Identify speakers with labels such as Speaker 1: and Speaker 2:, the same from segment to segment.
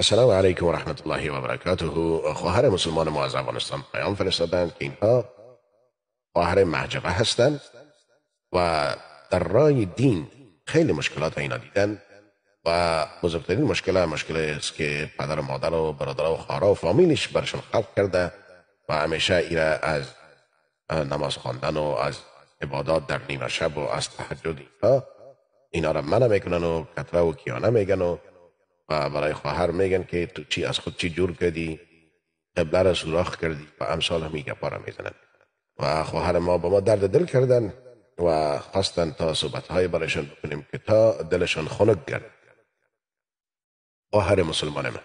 Speaker 1: السلام علیکم و رحمت الله و برکاته خواهر مسلمان ما از افغانستان پیام فرستادند اینها خواهر محجقه هستند و در رای دین خیلی مشکلات اینا دیدن و بزرگترین مشکل مشکل است که پدر و مادر و برادر و خواهر و فامیلش برشون خلق کرده و همیشه ایرا از نماز خواندن و از عبادات در نیمه شب و از تحجد اینا را منع میکنن و کتره و کیانه میگن و و برای خواهر میگن که تو چی از خود چی جور کردی قبله را سوراخ کردی و امثال همی گپا را میزنن و خواهر ما با ما درد دل کردن و خواستن تا صحبت های برایشان بکنیم که تا دلشان خنک گرد خواهر مسلمان من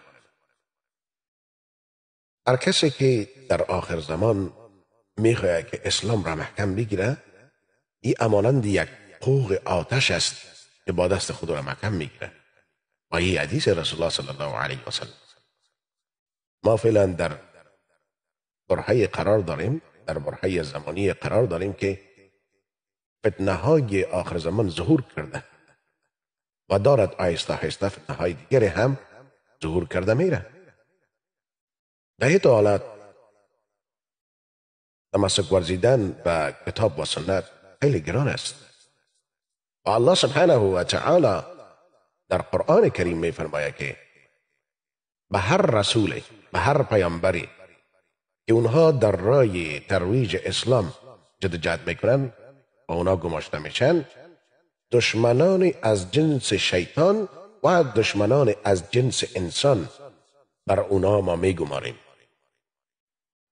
Speaker 1: هر کسی که در آخر زمان میخواید که اسلام را محکم بگیره این امانند یک قوغ آتش است که با دست خود را محکم میگیره صحیح حدیث رسول الله صلی الله علیه وسلم ما فعلا در برحه قرار داریم در برحه زمانی قرار داریم که فتنه های آخر زمان ظهور کرده و دارد آهسته آهسته فتنه های هم ظهور کرده میره در این حالت تمسک ورزیدن به کتاب و سنت خیلی گران است و الله سبحانه و تعالی در قرآن کریم می فرماید که به هر رسول به هر پیامبری که اونها در رای ترویج اسلام می میکنن و اونا گماشته میشن دشمنان از جنس شیطان و دشمنان از جنس انسان بر اونا ما میگماریم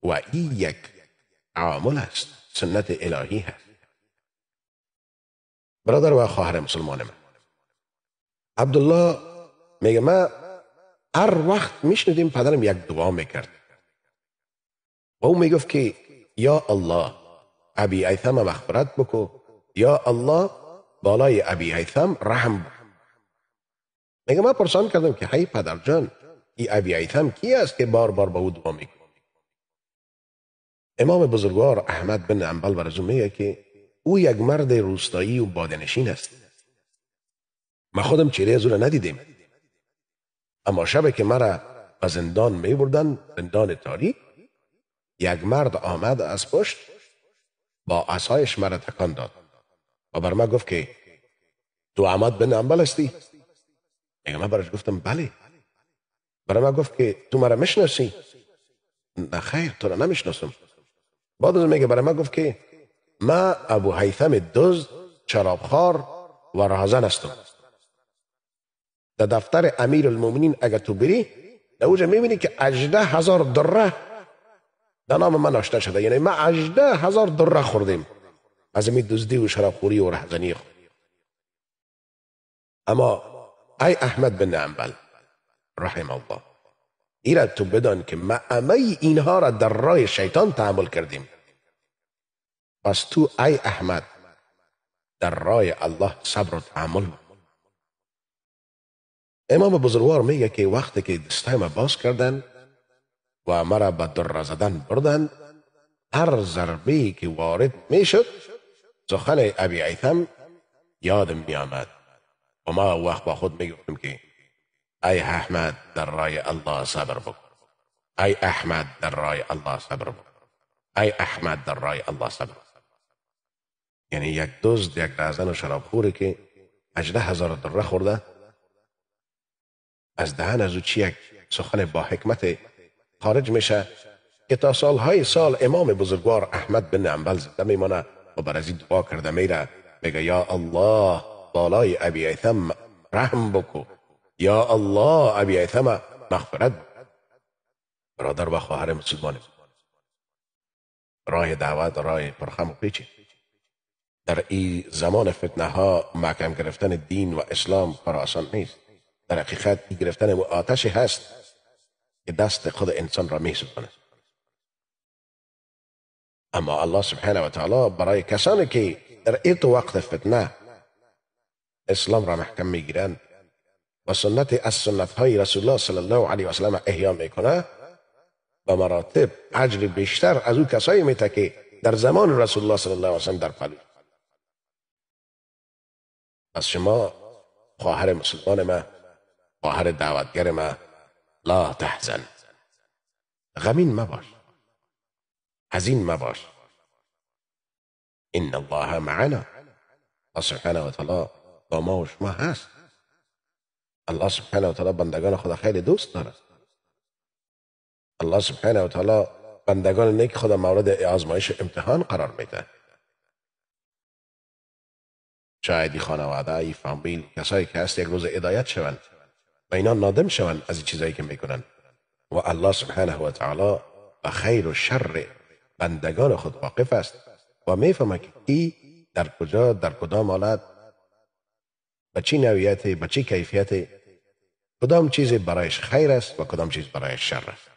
Speaker 1: و این یک عامل است سنت الهی هست برادر و خواهر مسلمان من عبدالله میگه من هر وقت میشنیدیم پدرم یک دعا میکرد و او میگفت که یا الله ابی ایثم مخبرت بکو یا الله بالای ابی ایثم رحم بکو میگه من پرسان کردم که هی پدر جان ای ابی ایثم کی است که بار بار به او دعا میکنه امام بزرگوار احمد بن انبل برزو میگه که او یک مرد روستایی و بادنشین است ما خودم چیره از او را ندیدیم اما شبه که مرا به زندان می بردن زندان تاریک یک مرد آمد از پشت با عصایش مرا تکان داد و بر من گفت که تو احمد بن انبل هستی اگه من برش گفتم بله بر من گفت که تو مرا میشناسی نه خیر تو را نمیشناسم بعد از میگه بر من گفت که ما ابو حیثم دزد چرابخار و راهزن هستم در دفتر امیر المومنین اگر تو بری در اوجه میبینی که اجده هزار دره در نام من ناشته شده یعنی ما اجده هزار دره خوردیم از این دزدی و شرابخوری و رهزنی خود اما ای احمد بن انبل رحم الله ای را تو بدان که ما امی اینها را در رای شیطان تعمل کردیم پس تو ای احمد در رای الله صبر و تحمل امام بزرگوار میگه که وقتی که دستای ما باز کردن و مرا به در زدن بردن هر ضربه که وارد میشد سخن ابی عیثم یادم میامد و ما وقت با خود گفتم که ای احمد در رای الله صبر بکن ای احمد در رای الله صبر بکن ای احمد در رای الله صبر یعنی یک دزد یک رازن و شرابخوری که اجده هزار دره خورده از دهن یک سخن با حکمت خارج میشه که تا سالهای سال امام بزرگوار احمد بن انبل زده میمانه و بر از دعا کرده میره بگه یا الله بالای ابی ایثم رحم بکو یا الله ابی ایثم مغفرت برادر و خواهر مسلمان راه دعوت راه پرخم و پیچه در این زمان فتنه ها محکم گرفتن دین و اسلام پر آسان نیست در حقیقت این گرفتن و آتش هست که دست خود انسان را می اما الله سبحانه و تعالی برای کسانی که در ایت وقت فتنه اسلام را محکم گیرند و سنت از سنت های رسول الله صلی الله علیه و سلم احیا کنه و مراتب اجر بیشتر از او کسایی می که در زمان رسول الله صلی الله علیه و سلم در از شما خواهر مسلمان من؟ خواهر دعوتگر ما لا تحزن غمین مباش حزین باش ان الله معنا الله سبحانه و تعالی با ما و شما هست الله سبحانه و تعالی بندگان خدا خیلی دوست داره الله سبحانه و تعالی بندگان نیک خدا مورد آزمایش امتحان قرار میده شاید خانواده ای فامیل کسایی که هست یک روز ادایت شوند اینا نادم شوند از چیزایی که میکنن و الله سبحانه و تعالی و خیر و شر بندگان خود واقف است و میفهمه که کی در کجا در کدام حالت به چی نویت به چی کیفیتی کدام چیز برایش خیر است و کدام چیز برایش شر است